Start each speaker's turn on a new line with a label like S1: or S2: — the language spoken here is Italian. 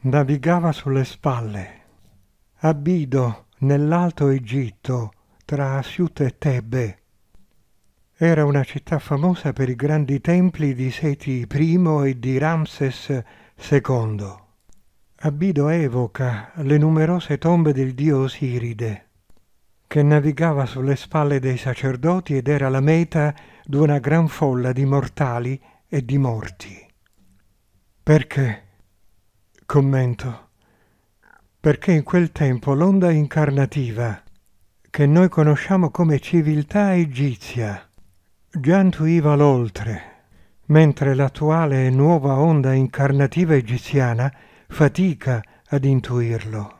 S1: navigava sulle spalle. Abido, nell'Alto Egitto, tra Asiut e Tebe. Era una città famosa per i grandi templi di Seti I e di Ramses II. Abido evoca le numerose tombe del dio Osiride, che navigava sulle spalle dei sacerdoti ed era la meta di una gran folla di mortali e di morti. Perché? Commento. Perché in quel tempo l'onda incarnativa, che noi conosciamo come civiltà egizia, già intuiva l'oltre, mentre l'attuale e nuova onda incarnativa egiziana fatica ad intuirlo.